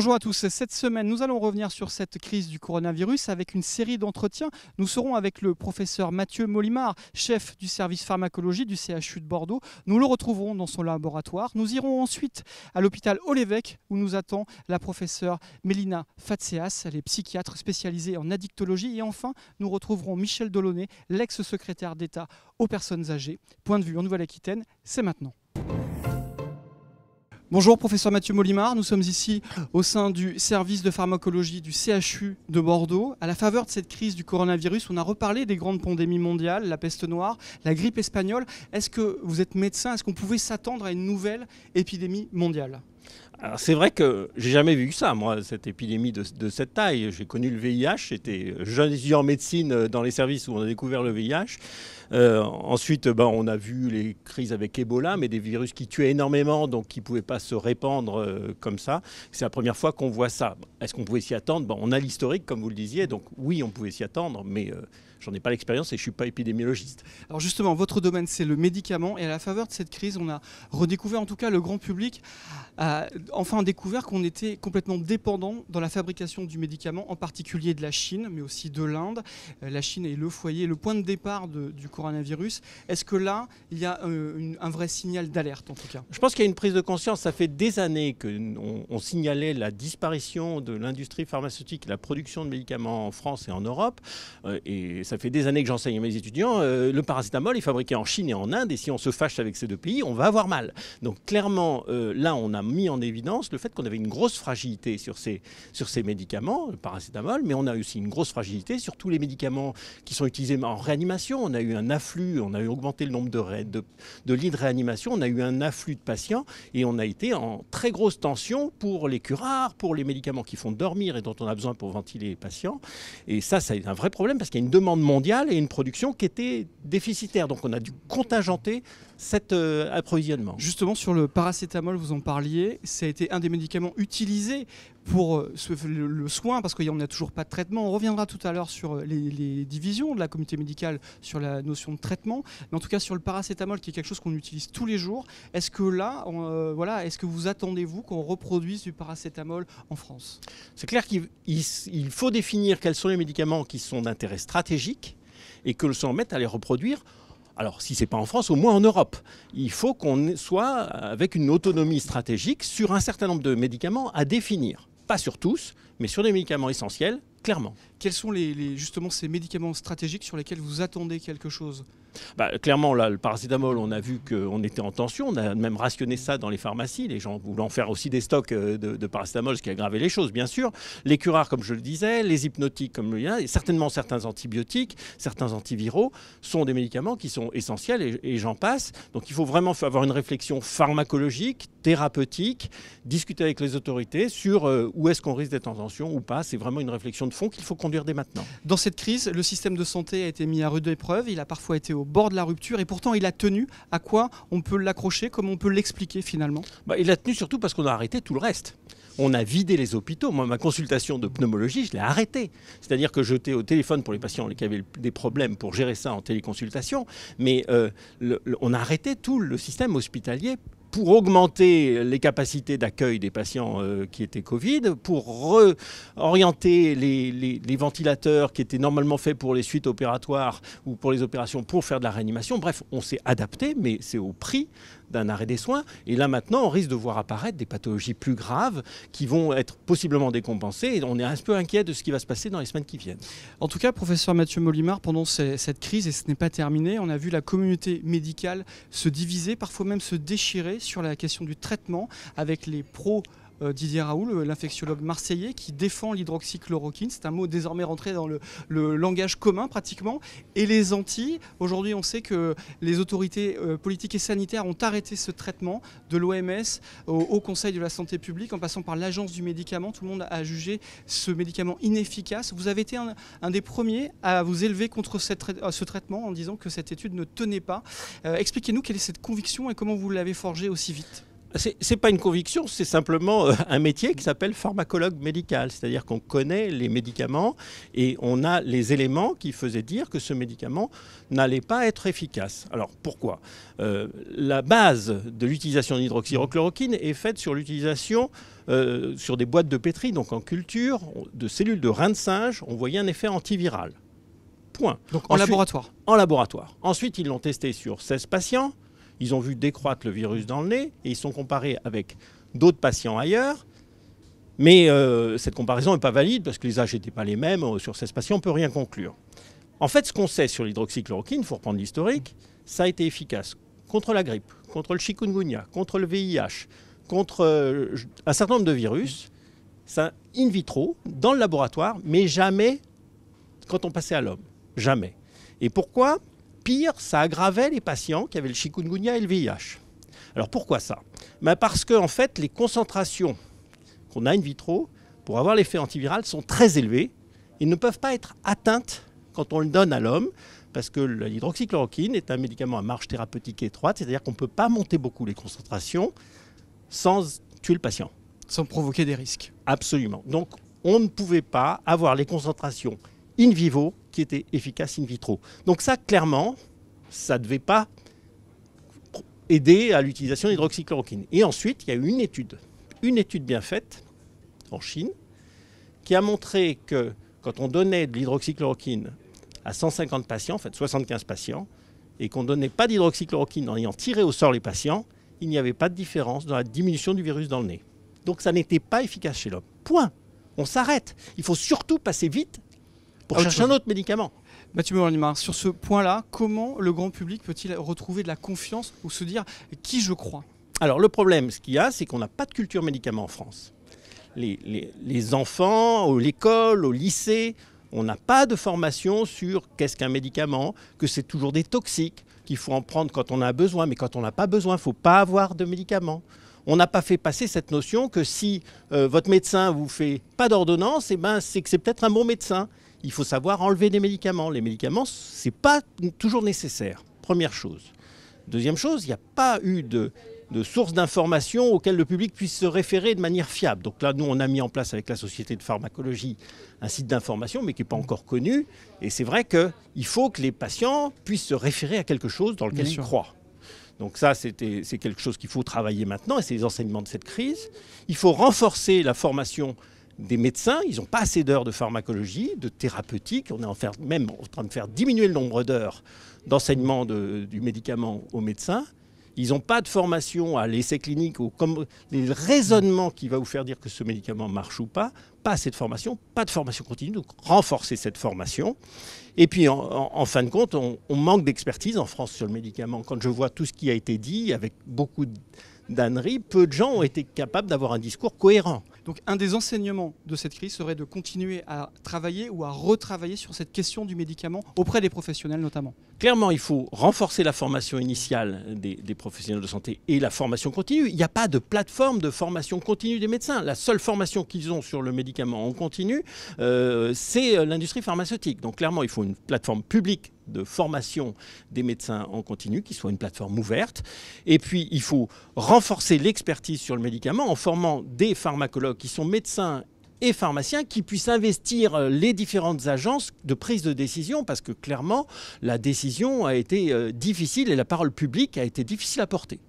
Bonjour à tous. Cette semaine, nous allons revenir sur cette crise du coronavirus avec une série d'entretiens. Nous serons avec le professeur Mathieu Molimard, chef du service pharmacologie du CHU de Bordeaux. Nous le retrouverons dans son laboratoire. Nous irons ensuite à l'hôpital Olévec où nous attend la professeure Mélina Fatseas. Elle est psychiatre spécialisée en addictologie. Et enfin, nous retrouverons Michel Delaunay, l'ex-secrétaire d'État aux personnes âgées. Point de vue en Nouvelle-Aquitaine, c'est maintenant. Bonjour, professeur Mathieu Molimard. Nous sommes ici au sein du service de pharmacologie du CHU de Bordeaux. À la faveur de cette crise du coronavirus, on a reparlé des grandes pandémies mondiales, la peste noire, la grippe espagnole. Est-ce que vous êtes médecin Est-ce qu'on pouvait s'attendre à une nouvelle épidémie mondiale c'est vrai que j'ai jamais vu ça, moi, cette épidémie de, cette taille. J'ai connu le VIH, j'étais jeune étudiant en médecine euh, dans les services où on a découvert le VIH. Euh, ensuite, ben, on a vu les crises avec Ebola, mais des virus qui tuaient énormément, donc qui ne pouvaient pas se répandre euh, comme ça. C'est la première fois qu'on voit ça. Est-ce qu'on pouvait s'y attendre ben, On a l'historique, comme vous le disiez, donc oui, on pouvait s'y attendre, mais j'en ai pas l'expérience et je suis pas épidémiologiste. Alors justement, votre domaine, c'est le médicament. Et à la faveur de cette crise, on a redécouvert, en tout cas le grand public, a enfin découvert qu'on était complètement dépendant dans la fabrication du médicament, en particulier de la Chine, mais aussi de l'Inde. Euh, la Chine est le foyer, le point de départ du coronavirus. Est-ce que là, il y a euh, un vrai signal d'alerte, en tout cas Je pense qu'il y a une prise de conscience. Ça fait des années qu'on on signalait la disparition de l'industrie pharmaceutique la production de médicaments en France et en Europe. Euh, et ça fait des années que j'enseigne à mes étudiants, euh, le paracétamol est fabriqué en Chine et en Inde, et si on se fâche avec ces deux pays, on va avoir mal. Donc clairement, euh, là, on a mis en évidence le fait qu'on avait une grosse fragilité sur ces, sur ces médicaments, le paracétamol, mais on a aussi une grosse fragilité sur tous les médicaments qui sont utilisés en réanimation. On a eu un afflux, on a eu augmenté le nombre de, de, de lits de réanimation, on a eu un afflux de patients, et on a été en très grosse tension pour les curares, pour les médicaments qui font dormir et dont on a besoin pour ventiler les patients. Et ça, ça un vrai problème parce qu'il y a une demande mondiale et une production qui était déficitaire. Donc on a dû contingenter cet euh, approvisionnement. Justement, sur le paracétamol, vous en parliez, ça a été un des médicaments utilisés pour euh, le, soin, parce qu'on n'a toujours pas de traitement. On reviendra tout à l'heure sur euh, les, divisions de la communauté médicale, sur la notion de traitement, mais en tout cas sur le paracétamol, qui est quelque chose qu'on utilise tous les jours. Est-ce que là, euh, voilà, est-ce que vous attendez-vous qu'on reproduise du paracétamol en France C'est clair qu'il faut définir quels sont les médicaments qui sont d'intérêt stratégique et que l'on s'en mette à les reproduire alors si c'est pas en France, au moins en Europe. Il faut qu'on soit avec une autonomie stratégique sur un certain nombre de médicaments à définir pas sur tous, mais sur des médicaments essentiels, Clairement. Quels sont les, justement ces médicaments stratégiques sur lesquels vous attendez quelque chose bah, Clairement, là, le paracétamol, on a vu qu'on était en tension. On a même rationné ça dans les pharmacies, les gens voulant faire aussi des stocks euh, de, paracétamol, ce qui a aggravé les choses, bien sûr. Les curares, comme je le disais, les hypnotiques, comme le et certainement certains antibiotiques, certains antiviraux sont des médicaments qui sont essentiels et, j'en passe. Donc il faut vraiment avoir une réflexion pharmacologique, thérapeutique, discuter avec les autorités sur euh, où est-ce qu'on risque d'être en tension ou pas. C'est vraiment une réflexion font qu'il faut conduire dès maintenant. Dans cette crise, le système de santé a été mis à rude épreuve, il a parfois été au bord de la rupture et pourtant il a tenu. À quoi on peut l'accrocher, comment on peut l'expliquer finalement bah, Il a tenu surtout parce qu'on a arrêté tout le reste on a vidé les hôpitaux. Moi, ma consultation de pneumologie, je l'ai arrêtée. C'est-à-dire que j'étais au téléphone pour les patients qui avaient des problèmes pour gérer ça en téléconsultation, mais euh, on a arrêté tout le système hospitalier pour augmenter les capacités d'accueil des patients euh, qui étaient Covid, pour orienter les, ventilateurs qui étaient normalement faits pour les suites opératoires ou pour les opérations pour faire de la réanimation. Bref, on s'est adapté, mais c'est au prix d'un arrêt des soins. Et là maintenant, on risque de voir apparaître des pathologies plus graves qui vont être possiblement décompensées. Et on est un peu inquiet de ce qui va se passer dans les semaines qui viennent. En tout cas, professeur Mathieu Molimar, pendant cette crise, et ce n'est pas terminé, on a vu la communauté médicale se diviser, parfois même se déchirer sur la question du traitement avec les pros euh, Didier Raoul, l'infectiologue marseillais, qui défend l'hydroxychloroquine. C'est un mot désormais rentré dans le, langage commun pratiquement. Et les Antilles, aujourd'hui on sait que les autorités euh, politiques et sanitaires ont arrêté ce traitement de l'OMS au, Conseil de la Santé publique en passant par l'Agence du médicament. Tout le monde a jugé ce médicament inefficace. Vous avez été un, des premiers à vous élever contre ce traitement en disant que cette étude ne tenait pas. Euh, expliquez-nous quelle est cette conviction et comment vous l'avez forgée aussi vite. Ce n'est pas une conviction, c'est simplement euh, un métier qui s'appelle pharmacologue médical, c'est-à-dire qu'on connaît les médicaments et on a les éléments qui faisaient dire que ce médicament n'allait pas être efficace. Alors pourquoi euh, La base de l'utilisation d'hydroxychloroquine est faite sur l'utilisation euh, sur des boîtes de pétri, donc en culture, de cellules de rein de singe, on voyait un effet antiviral. Point. en laboratoire En laboratoire. Ensuite, ils l'ont testé sur 16 patients ils ont vu décroître le virus dans le nez et ils sont comparés avec d'autres patients ailleurs. Mais euh, cette comparaison n'est pas valide parce que les âges n'étaient pas les mêmes. Euh, sur ces patients, on ne peut rien conclure. En fait, ce qu'on sait sur l'hydroxychloroquine, il faut reprendre l'historique, ça a été efficace contre la grippe, contre le chikungunya, contre le VIH, contre euh, un certain nombre de virus, ça in vitro, dans le laboratoire, mais jamais quand on passait à l'homme. Jamais. Et pourquoi ça aggravait les patients qui avaient le chikungunya et le VIH. Alors pourquoi ça ben Parce que fait, les concentrations qu'on a in vitro pour avoir l'effet antiviral sont très élevées Ils ne peuvent pas être atteintes quand on le donne à l'homme, parce que l'hydroxychloroquine est un médicament à marge thérapeutique étroite, c'est-à-dire qu'on ne peut pas monter beaucoup les concentrations sans tuer le patient. Sans provoquer des risques. Absolument. Donc on ne pouvait pas avoir les concentrations in vivo qui était efficace in vitro. Donc ça, clairement, ça ne devait pas aider à l'utilisation d'hydroxychloroquine. Et ensuite, il y a eu une étude, une étude bien faite en Chine, qui a montré que quand on donnait de l'hydroxychloroquine à 150 patients, en fait 75 patients, et qu'on ne donnait pas d'hydroxychloroquine en ayant tiré au sort les patients, il n'y avait pas de différence dans la diminution du virus dans le nez. Donc ça n'était pas efficace chez l'homme. Point. On s'arrête. Il faut surtout passer vite pour ah chercher un autre médicament. Mathieu Morinimar, sur ce point-là, comment le grand public peut-il retrouver de la confiance ou se dire qui je crois Alors le problème, ce qu'il y a, c'est qu'on n'a pas de culture médicament en France. Les, enfants, à l'école, au lycée, on n'a pas de formation sur qu'est-ce qu'un médicament, que c'est toujours des toxiques, qu'il faut en prendre quand on a besoin, mais quand on n'a pas besoin, il ne faut pas avoir de médicaments. On n'a pas fait passer cette notion que si euh, votre médecin vous fait pas d'ordonnance, et eh ben, c'est que c'est peut-être un bon médecin il faut savoir enlever des médicaments. Les médicaments, ce n'est pas toujours nécessaire, première chose. Deuxième chose, il n'y a pas eu de, de sources d'information auxquelles le public puisse se référer de manière fiable. Donc là, nous, on a mis en place avec la Société de pharmacologie un site d'information, mais qui n'est pas encore connu. Et c'est vrai qu'il faut que les patients puissent se référer à quelque chose dans lequel ils croient. Donc ça, c'est quelque chose qu'il faut travailler maintenant, et c'est les enseignements de cette crise. Il faut renforcer la formation des médecins, ils n'ont pas assez d'heures de pharmacologie, de thérapeutique. On est en même en train de faire diminuer le nombre d'heures d'enseignement du médicament aux médecins. Ils n'ont pas de formation à l'essai clinique ou comme les raisonnements qui va vous faire dire que ce médicament marche ou pas. Pas assez de formation, pas de formation continue, donc renforcer cette formation. Et puis en, fin de compte, on, manque d'expertise en France sur le médicament. Quand je vois tout ce qui a été dit avec beaucoup d'âneries, peu de gens ont été capables d'avoir un discours cohérent. Donc un des enseignements de cette crise serait de continuer à travailler ou à retravailler sur cette question du médicament auprès des professionnels notamment. Clairement, il faut renforcer la formation initiale des, professionnels de santé et la formation continue. Il n'y a pas de plateforme de formation continue des médecins. La seule formation qu'ils ont sur le médicament en continu, euh, c'est euh, l'industrie pharmaceutique. Donc clairement, il faut une plateforme publique de formation des médecins en continu, qui soit une plateforme ouverte. Et puis, il faut renforcer l'expertise sur le médicament en formant des pharmacologues qui sont médecins et pharmaciens qui puissent investir euh, les différentes agences de prise de décision parce que clairement la décision a été euh, difficile et la parole publique a été difficile à porter.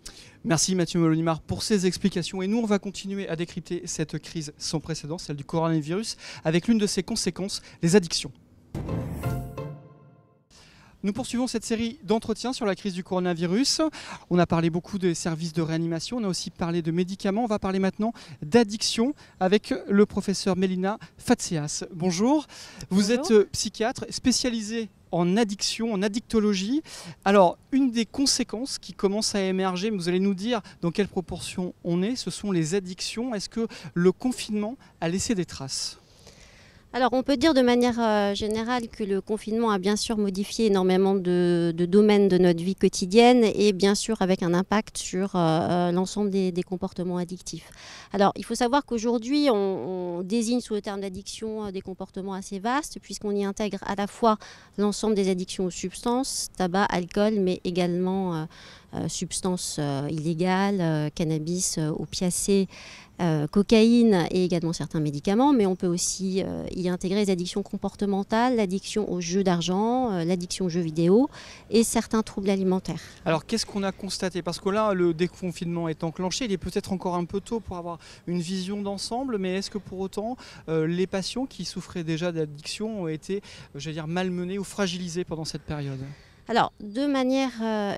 Merci Mathieu Molonimar pour ces explications et nous on va continuer à décrypter cette crise sans précédent, celle du coronavirus, avec l'une de ses conséquences, les addictions. Nous poursuivons cette série d'entretiens sur la crise du coronavirus. On a parlé beaucoup des services de réanimation, on a aussi parlé de médicaments. On va parler maintenant d'addiction avec le professeur Melina Fatseas. Bonjour. Vous êtes euh, psychiatre spécialisé en addiction, en addictologie. Alors, une des conséquences qui commence à émerger, vous allez nous dire dans quelle proportion on est, ce sont les addictions. Est-ce que le confinement a laissé des traces alors on peut dire de manière euh, générale que le confinement a bien sûr modifié énormément de, domaines de notre vie quotidienne et bien sûr avec un impact sur euh, euh, l'ensemble des, comportements addictifs. Alors il faut savoir qu'aujourd'hui on, désigne sous le terme d'addiction des comportements assez vastes puisqu'on y intègre à la fois l'ensemble des addictions aux substances, tabac, alcool mais également substances illégales, cannabis, opiacés, euh, cocaïne et également certains médicaments, mais on peut aussi euh, y intégrer les addictions comportementales, l'addiction aux jeux d'argent, euh, l'addiction aux jeux vidéo et certains troubles alimentaires. Alors qu'est-ce qu'on a constaté Parce que là, le déconfinement est enclenché, il est peut-être encore un peu tôt pour avoir une vision d'ensemble, mais est-ce que pour autant les patients qui souffraient déjà d'addiction ont été, dire, malmenés ou fragilisés pendant cette période alors, de manière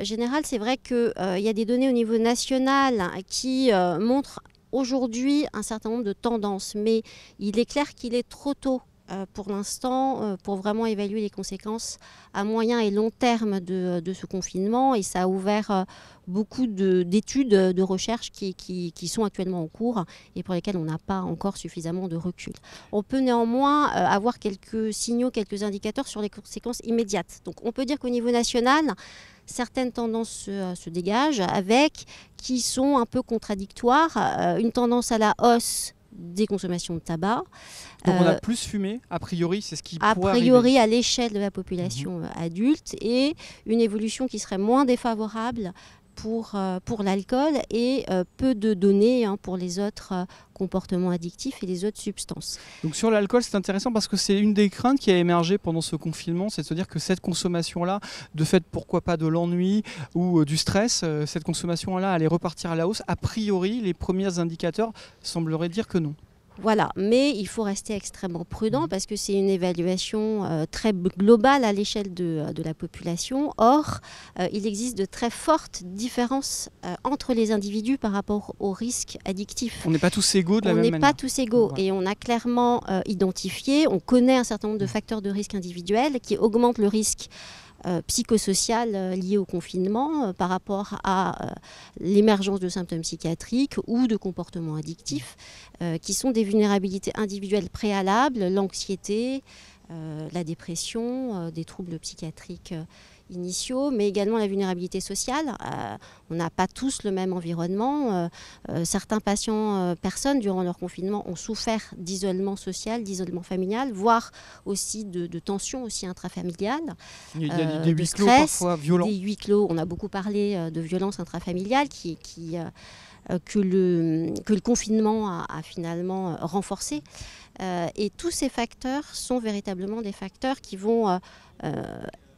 générale, c'est vrai qu'il y a des données au niveau national qui montrent aujourd'hui un certain nombre de tendances, mais il est clair qu'il est trop tôt euh, pour l'instant euh, pour vraiment évaluer les conséquences à moyen et long terme de, ce confinement et ça a ouvert euh, beaucoup d'études, de, recherches qui, sont actuellement en cours et pour lesquelles on n'a pas encore suffisamment de recul. On peut néanmoins avoir quelques signaux, quelques indicateurs sur les conséquences immédiates. Donc on peut dire qu'au niveau national, certaines tendances euh, se, dégagent avec, qui sont un peu contradictoires, euh, une tendance à la hausse des consommations de tabac. Donc on a euh, plus fumé, a priori, c'est ce qui pourrait A priori, à l'échelle de la population adulte, et une évolution qui serait moins défavorable pour, euh, pour l'alcool et euh, peu de données hein, pour les autres euh, comportements addictifs et les autres substances. Donc sur l'alcool, c'est intéressant parce que c'est une des craintes qui a émergé pendant ce confinement, c'est de se dire que cette consommation-là, de fait pourquoi pas de l'ennui ou du stress, cette consommation-là allait repartir à la hausse. A priori, les premiers indicateurs sembleraient dire que non. Voilà, mais il faut rester extrêmement prudent mhm. parce que c'est une évaluation euh, très globale à l'échelle de, euh, la population. Or, euh, il existe de très fortes différences entre les individus par rapport aux risques addictifs. On n'est pas tous égaux de la on même manière. On n'est pas tous égaux et on a clairement identifié, on connaît un certain nombre de mhm. facteurs de risque individuels qui augmentent le risque euh, psychosociales euh, liées au confinement euh, par rapport à l'émergence de symptômes psychiatriques ou de comportements addictifs, qui sont des vulnérabilités individuelles préalables, l'anxiété, la dépression, des troubles psychiatriques initiaux, mais également la vulnérabilité sociale. Euh, on n'a pas tous le même environnement. Euh, euh, certains patients, personnes, durant leur confinement, ont souffert d'isolement social, d'isolement familial, voire aussi de, tensions aussi intrafamiliales. Il y des huis clos parfois violents. Des huis clos. On a beaucoup parlé de violence intrafamiliales qui... qui que le, que le confinement a, finalement renforcé. et tous ces facteurs sont véritablement des facteurs qui vont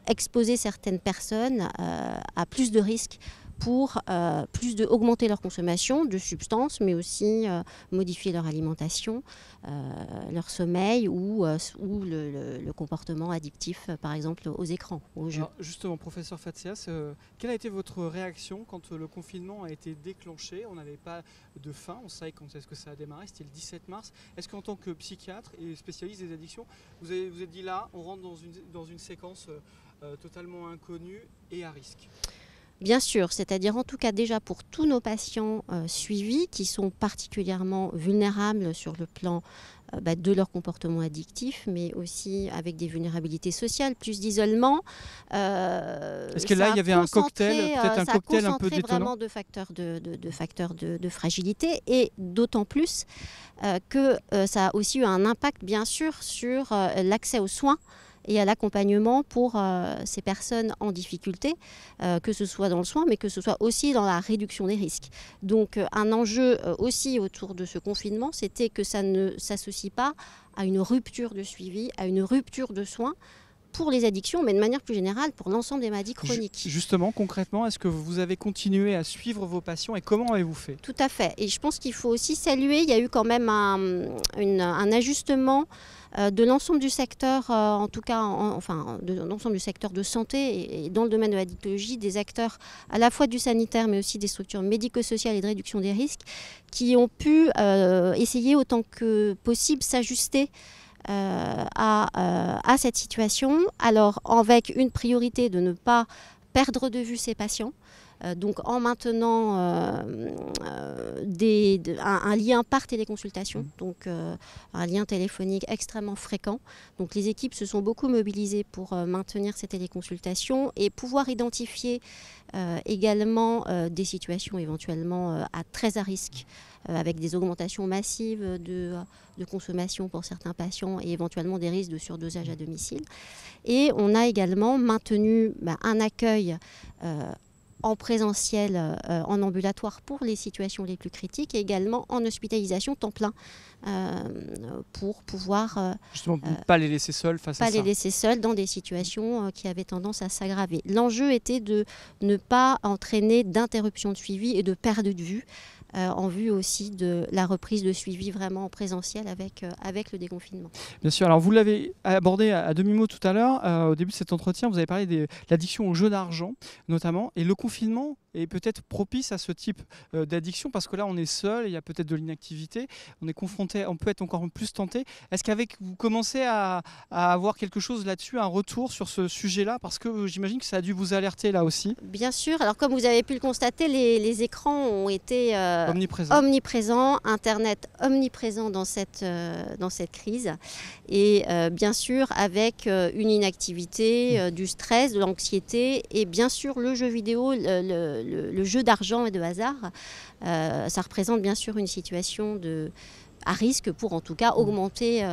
exposer certaines personnes euh, à plus de risques pour euh, plus de augmenter leur consommation de substances, mais aussi euh, modifier leur alimentation, leur sommeil ou, ou le, comportement addictif, par exemple, aux écrans, justement, professeur Fatsias, quelle a été votre réaction quand le confinement a été déclenché On n'avait pas de fin, on sait quand est-ce que ça a démarré, c'était le 17 mars. Est-ce qu'en tant que psychiatre et spécialiste des addictions, vous avez, vous êtes dit là, on rentre dans une, dans une séquence euh, totalement inconnue et à risque Bien sûr, c'est-à-dire en tout cas déjà pour tous nos patients euh, suivis qui sont particulièrement vulnérables sur le plan euh, bah, de leur comportement addictif, mais aussi avec des vulnérabilités sociales, plus d'isolement. Est-ce que là, il y avait un cocktail, peut-être un cocktail un peu vraiment de facteurs de, de facteurs de, de, fragilité, et d'autant plus que ça a aussi eu un impact, bien sûr, sur l'accès aux soins et à l'accompagnement pour euh, ces personnes en difficulté, euh, que ce soit dans le soin, mais que ce soit aussi dans la réduction des risques. Donc euh, un enjeu aussi autour de ce confinement, c'était que ça ne s'associe pas à une rupture de suivi, à une rupture de soins pour les addictions, mais de manière plus générale pour l'ensemble des maladies chroniques. Justement, concrètement, est-ce que vous avez continué à suivre vos patients et comment avez-vous fait Tout à fait. Et je pense qu'il faut aussi saluer, il y a eu quand même un, ajustement euh, de l'ensemble du secteur, euh, en tout cas, enfin, de l'ensemble du secteur de santé et, dans le domaine de la dictologie, des acteurs à la fois du sanitaire, mais aussi des structures médico-sociales et de réduction des risques, qui ont pu euh, essayer autant que possible s'ajuster. À, à, cette situation, alors avec une priorité de ne pas perdre de vue ces patients, euh, donc en maintenant euh, euh, des, un, lien par téléconsultation, mmh. donc un lien téléphonique extrêmement fréquent. Donc les équipes se sont beaucoup mobilisées pour maintenir ces téléconsultations et pouvoir identifier également des situations éventuellement à très à risque avec des augmentations massives de, consommation pour certains patients et éventuellement des risques de surdosage à domicile. Et on a également maintenu bah, un accueil en présentiel euh, en ambulatoire pour les situations les plus critiques et également en hospitalisation temps plein euh, pour pouvoir euh, justement pas les laisser seuls face à ça. les laisser seuls dans des situations qui avaient tendance à s'aggraver. L'enjeu était de ne pas entraîner d'interruption de suivi et de perte de vue euh, en vue aussi de la reprise de suivi vraiment en présentiel avec, euh, avec le déconfinement. Bien sûr, alors vous l'avez abordé à, demi-mot tout à l'heure, euh, au début de cet entretien, vous avez parlé de l'addiction au jeu d'argent notamment, et le confinement est peut-être propice à ce type d'addiction parce que là on est seul, il y a peut-être de l'inactivité, on est confronté, on peut être encore plus tenté. Est-ce qu'avec vous commencez à, avoir quelque chose là-dessus, un retour sur ce sujet-là parce que j'imagine que ça a dû vous alerter là aussi. Bien sûr. Alors comme vous avez pu le constater, les, écrans ont été euh, omniprésent. Internet omniprésent dans cette, euh, dans cette crise. Et euh, bien sûr, avec une inactivité, du stress, de l'anxiété, et bien sûr le jeu vidéo, le, jeu d'argent et de hasard, ça représente bien sûr une situation de, à risque pour en tout cas mm. augmenter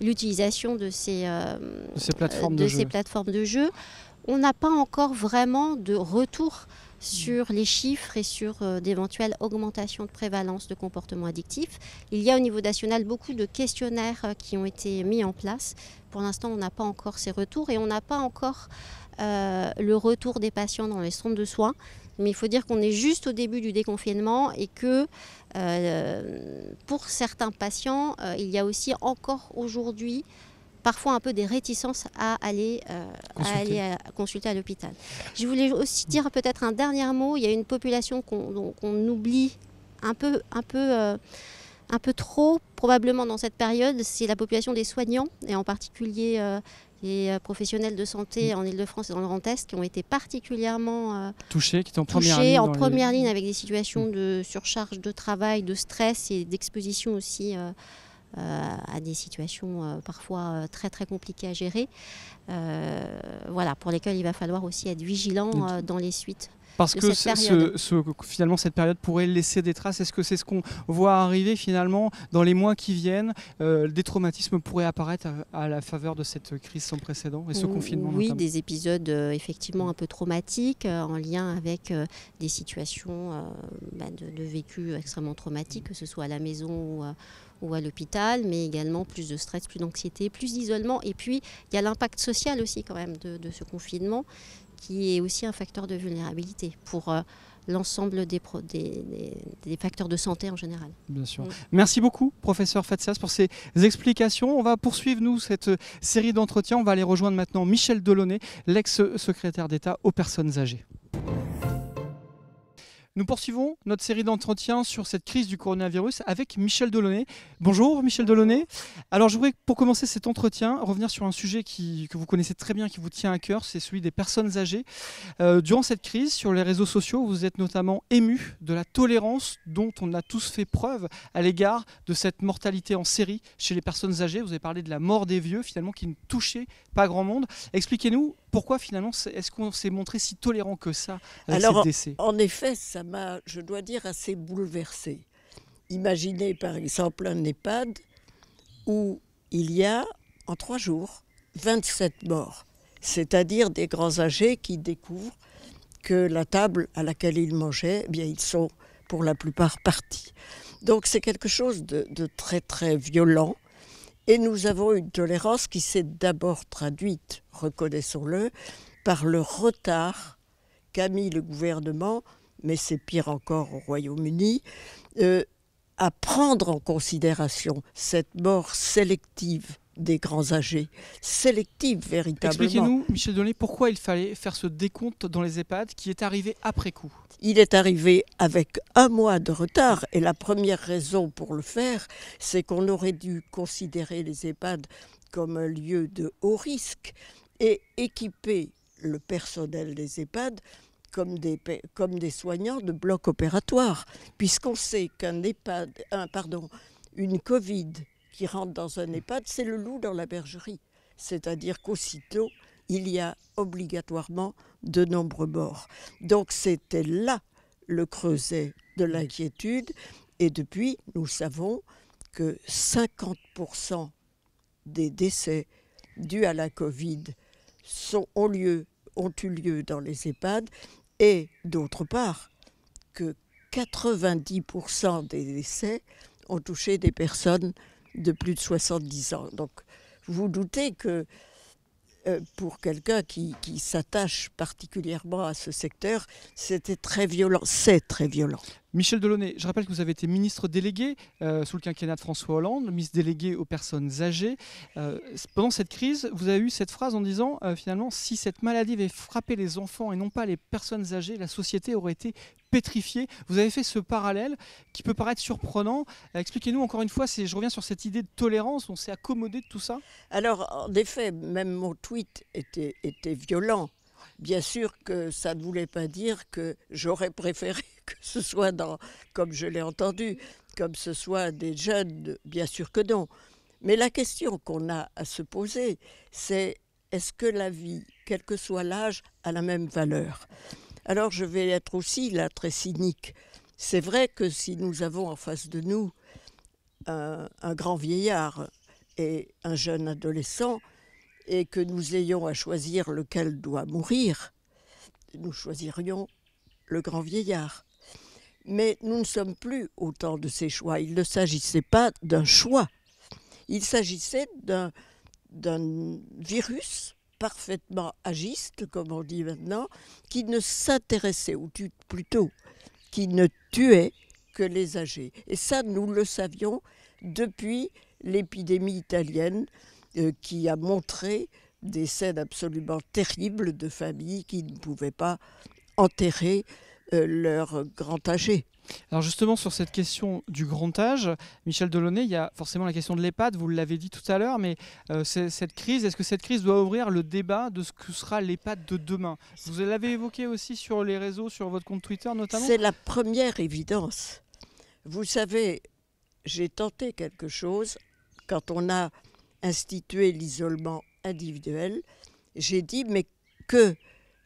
l'utilisation de, ces, plateformes de, de ces plateformes de jeu. On n'a pas encore vraiment de retour sur les chiffres et sur euh, d'éventuelles augmentations de prévalence de comportements addictifs. Il y a au niveau national beaucoup de questionnaires euh, qui ont été mis en place. Pour l'instant, on n'a pas encore ces retours et on n'a pas encore euh, le retour des patients dans les centres de soins. Mais il faut dire qu'on est juste au début du déconfinement et que pour certains patients, il y a aussi encore aujourd'hui parfois un peu des réticences à aller, euh, aller euh, consulter à l'hôpital. Je voulais aussi dire peut-être un dernier mot. Il y a une population qu'on oublie un peu, un peu, euh, un peu trop probablement dans cette période, c'est la population des soignants et en particulier les professionnels de santé mm. en Ile-de-France et dans le Grand Est qui ont été particulièrement touchés, qui étaient en première, touchés, ligne, en première ligne avec des situations de surcharge de travail, de stress et d'exposition aussi euh, à des situations euh, parfois euh, très très compliquées à gérer, voilà, pour lesquelles il va falloir aussi être vigilant dans les suites. Parce que ce, finalement, cette période pourrait laisser des traces. Est-ce que c'est ce qu'on voit arriver finalement dans les mois qui viennent Des traumatismes pourraient apparaître à, la faveur de cette crise sans précédent et ce confinement Oui, des épisodes effectivement un peu traumatiques en lien avec des situations bah, de, de, vécu extrêmement traumatiques, que ce soit à la maison ou ou à l'hôpital, mais également plus de stress, plus d'anxiété, plus d'isolement. Et puis, il y a l'impact social aussi quand même de, ce confinement, qui est aussi un facteur de vulnérabilité pour euh, l'ensemble des, facteurs de santé en général. Bien sûr. Mm. Merci beaucoup, professeur Fatsias, pour ces explications. On va poursuivre, nous, cette euh, série d'entretiens. On va aller rejoindre maintenant Michel Delaunay, l'ex-secrétaire d'État aux personnes âgées. Nous poursuivons notre série d'entretiens sur cette crise du coronavirus avec Michel Delaunay. Bonjour Michel Delaunay. Alors je voudrais pour commencer cet entretien revenir sur un sujet que vous connaissez très bien, qui vous tient à cœur, c'est celui des personnes âgées. Euh, durant cette crise, sur les réseaux sociaux, vous êtes notamment ému de la tolérance dont on a tous fait preuve à l'égard de cette mortalité en série chez les personnes âgées. Vous avez parlé de la mort des vieux finalement qui ne touchait pas grand monde. Expliquez-nous pourquoi finalement est-ce qu'on s'est montré si tolérant que ça à euh, Alors, décès en, effet, ça m'a, je dois dire, assez bouleversé. Imaginez par exemple un EHPAD où il y a en trois jours 27 morts, c'est-à-dire des grands âgés qui découvrent que la table à laquelle ils mangeaient, eh bien ils sont pour la plupart partis. Donc c'est quelque chose de très très violent et nous avons une tolérance qui s'est d'abord traduite, reconnaissons-le, par le retard qu'a mis le gouvernement, mais c'est pire encore au Royaume-Uni, euh, à prendre en considération cette mort sélective des grands âgés, sélective véritablement. Expliquez-nous, Michel Donnet, pourquoi il fallait faire ce décompte dans les EHPAD qui est arrivé après coup Il est arrivé avec un mois de retard et la première raison pour le faire, c'est qu'on aurait dû considérer les EHPAD comme un lieu de haut risque et équiper le personnel des EHPAD comme des, comme des soignants de bloc opératoire, puisqu'on sait qu'un EHPAD, un, pardon, une Covid qui rentre dans un EHPAD, c'est le loup dans la bergerie. C'est-à-dire qu'aussitôt, il y a obligatoirement de nombreux morts. Donc c'était là le creuset de l'inquiétude. Et depuis, nous savons que 50% des décès dus à la Covid sont, ont, lieu, ont eu lieu dans les EHPAD. Et d'autre part, que 90% des décès ont touché des personnes de plus de 70 ans. Donc vous doutez que euh, pour quelqu'un qui, qui s'attache particulièrement à ce secteur, c'était très violent, c'est très violent. Michel Delaunay, je rappelle que vous avez été ministre délégué euh, sous le quinquennat de François Hollande, ministre délégué aux personnes âgées. Euh, pendant cette crise, vous avez eu cette phrase en disant euh, finalement, si cette maladie avait frappé les enfants et non pas les personnes âgées, la société aurait été pétrifiée. Vous avez fait ce parallèle qui peut paraître surprenant. Expliquez-nous encore une fois, je reviens sur cette idée de tolérance, on s'est accommodé de tout ça Alors, en effet, même mon tweet était violent. Bien sûr que ça ne voulait pas dire que j'aurais préféré ce soit dans, comme je l'ai entendu, comme ce soit des jeunes, bien sûr que non. Mais la question qu'on a à se poser, c'est est-ce que la vie, quel que soit l'âge, a la même valeur Alors je vais être aussi là très cynique. C'est vrai que si nous avons en face de nous un grand vieillard et un jeune adolescent, et que nous ayons à choisir lequel doit mourir, nous choisirions le grand vieillard. Mais nous ne sommes plus au temps de ces choix. Il ne s'agissait pas d'un choix. Il s'agissait d'un, virus parfaitement agiste, comme on dit maintenant, qui ne s'intéressait, ou plutôt qui ne tuait que les âgés. Et ça, nous le savions depuis l'épidémie italienne euh, qui a montré des scènes absolument terribles de familles qui ne pouvaient pas enterrer euh, leur grand âgé. Alors justement sur cette question du grand âge, Michel Delaunay, il y a forcément la question de l'EHPAD, vous l'avez dit tout à l'heure, mais euh, cette crise, est-ce que cette crise doit ouvrir le débat de ce que sera l'EHPAD de demain Vous l'avez évoqué aussi sur les réseaux, sur votre compte Twitter notamment C'est la première évidence. Vous savez, j'ai tenté quelque chose quand on a institué l'isolement individuel. J'ai dit, mais que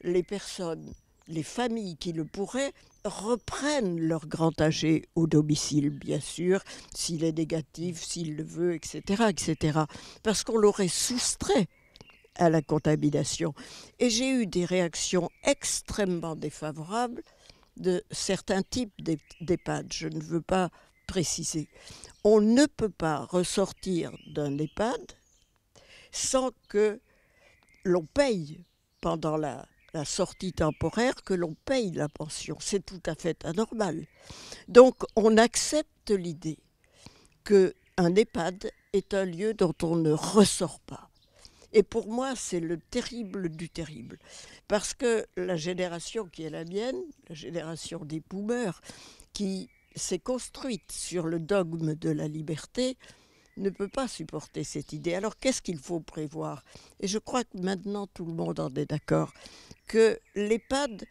les personnes les familles qui le pourraient reprennent leur grand âgé au domicile, bien sûr, s'il est négatif, s'il le veut, etc., etc., parce qu'on l'aurait soustrait à la contamination. Et j'ai eu des réactions extrêmement défavorables de certains types d'EHPAD. Je ne veux pas préciser. On ne peut pas ressortir d'un EHPAD sans que l'on paye pendant la la sortie temporaire que l'on paye la pension. C'est tout à fait anormal. Donc on accepte l'idée qu'un EHPAD est un lieu dont on ne ressort pas. Et pour moi, c'est le terrible du terrible. Parce que la génération qui est la mienne, la génération des boomers, qui s'est construite sur le dogme de la liberté, ne peut pas supporter cette idée. Alors qu'est-ce qu'il faut prévoir Et je crois que maintenant tout le monde en est d'accord que l'EHPAD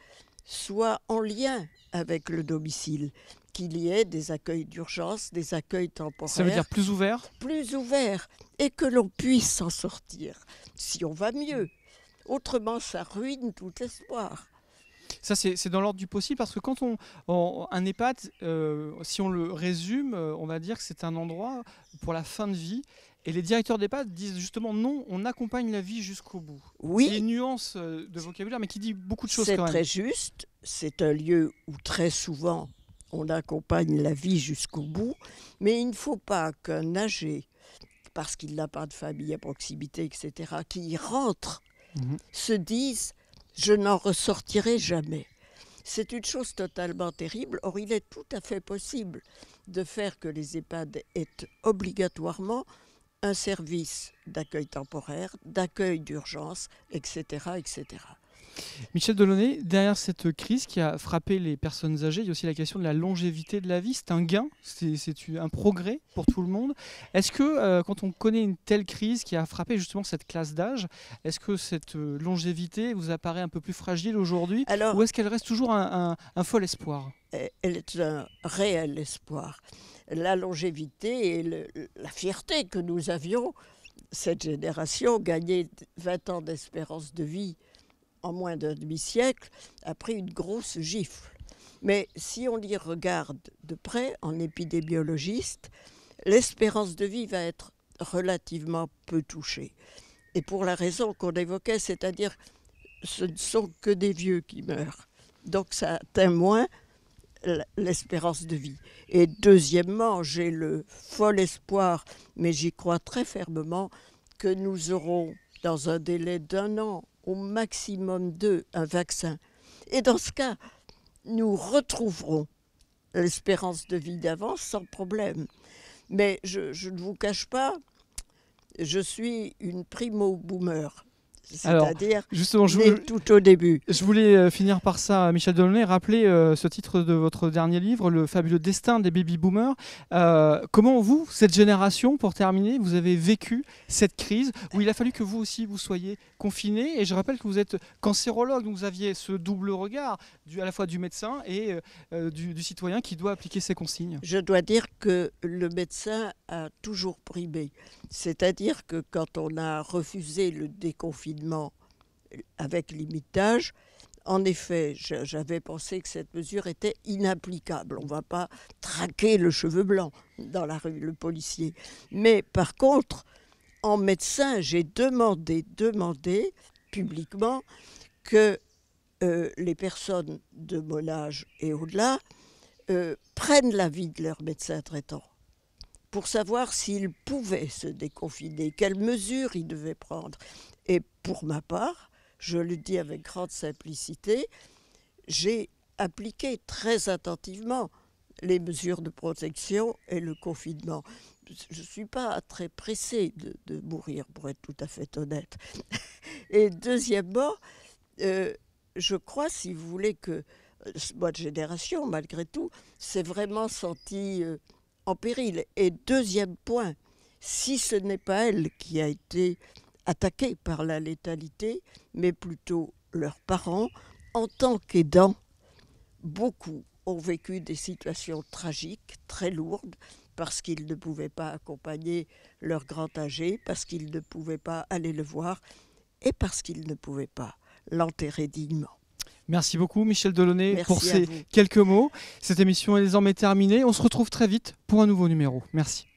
soit en lien avec le domicile, qu'il y ait des accueils d'urgence, des accueils temporaires. Ça veut dire plus ouvert Plus ouvert, et que l'on puisse s'en sortir, si on va mieux. Autrement, ça ruine tout espoir. Ça, c'est dans l'ordre du possible parce que quand on, un EHPAD, euh, si on le résume, euh, on va dire que c'est un endroit pour la fin de vie et les directeurs d'EHPAD disent justement non, on accompagne la vie jusqu'au bout. Oui. Une nuance euh, de vocabulaire, mais qui dit beaucoup de choses. C'est très juste. C'est un lieu où très souvent on accompagne la vie jusqu'au bout, mais il ne faut pas qu'un âgé, parce qu'il n'a pas de famille à proximité, etc., qui y rentre, mhm. se dise je n'en ressortirai jamais. C'est une chose totalement terrible. Or, il est tout à fait possible de faire que les EHPAD aient obligatoirement un service d'accueil temporaire, d'accueil d'urgence, etc., etc. Michel Delaunay, derrière cette crise qui a frappé les personnes âgées, il y a aussi la question de la longévité de la vie. C'est un gain, c'est un progrès pour tout le monde. Est-ce que euh, quand on connaît une telle crise qui a frappé justement cette classe d'âge, est-ce que cette euh, longévité vous apparaît un peu plus fragile aujourd'hui ou est-ce qu'elle reste toujours un, fol espoir Elle est un réel espoir. La longévité et la fierté que nous avions, cette génération, gagner 20 ans d'espérance de vie en moins d'un demi-siècle, a pris une grosse gifle. Mais si on y regarde de près, en épidémiologiste, l'espérance de vie va être relativement peu touchée. Et pour la raison qu'on évoquait, c'est-à-dire ce ne sont que des vieux qui meurent. Donc ça atteint moins l'espérance de vie. Et deuxièmement, j'ai le fol espoir, mais j'y crois très fermement, que nous aurons, dans un délai d'un an au maximum deux, un vaccin. Et dans ce cas, nous retrouverons l'espérance de vie d'avance sans problème. Mais je, je, ne vous cache pas, je suis une primo-boomer c'est-à-dire tout au début. Je voulais euh, finir par ça, Michel Delaunay, rappeler euh, ce titre de votre dernier livre, Le fabuleux destin des baby-boomers. Euh, comment vous, cette génération, pour terminer, vous avez vécu cette crise où il a fallu que vous aussi vous soyez confinés Et je rappelle que vous êtes cancérologue, donc vous aviez ce double regard à la fois du médecin et du, du citoyen qui doit appliquer ses consignes. Je dois dire que le médecin a toujours primé. C'est-à-dire que quand on a refusé le déconfinement, rapidement avec l'imitage. En effet, j'avais pensé que cette mesure était inapplicable. On ne va pas traquer le cheveu blanc dans la rue, le policier. Mais par contre, en médecin, j'ai demandé, demandé publiquement que euh, les personnes de mon âge et au-delà euh, prennent l'avis de leur médecin traitant pour savoir s'ils pouvaient se déconfiner, quelles mesures ils devaient prendre. Et pour ma part, je le dis avec grande simplicité, j'ai appliqué très attentivement les mesures de protection et le confinement. Je ne suis pas très pressée de, mourir, pour être tout à fait honnête. Et deuxièmement, euh, je crois, si vous voulez, que votre euh, génération, malgré tout, s'est vraiment sentie euh, en péril. Et deuxième point, si ce n'est pas elle qui a été attaqués par la létalité, mais plutôt leurs parents. En tant qu'aidants, beaucoup ont vécu des situations tragiques, très lourdes, parce qu'ils ne pouvaient pas accompagner leur grand âgé, parce qu'ils ne pouvaient pas aller le voir et parce qu'ils ne pouvaient pas l'enterrer dignement. Merci beaucoup Michel Delaunay pour ces quelques mots. Cette émission est désormais terminée. On se retrouve très vite pour un nouveau numéro. Merci.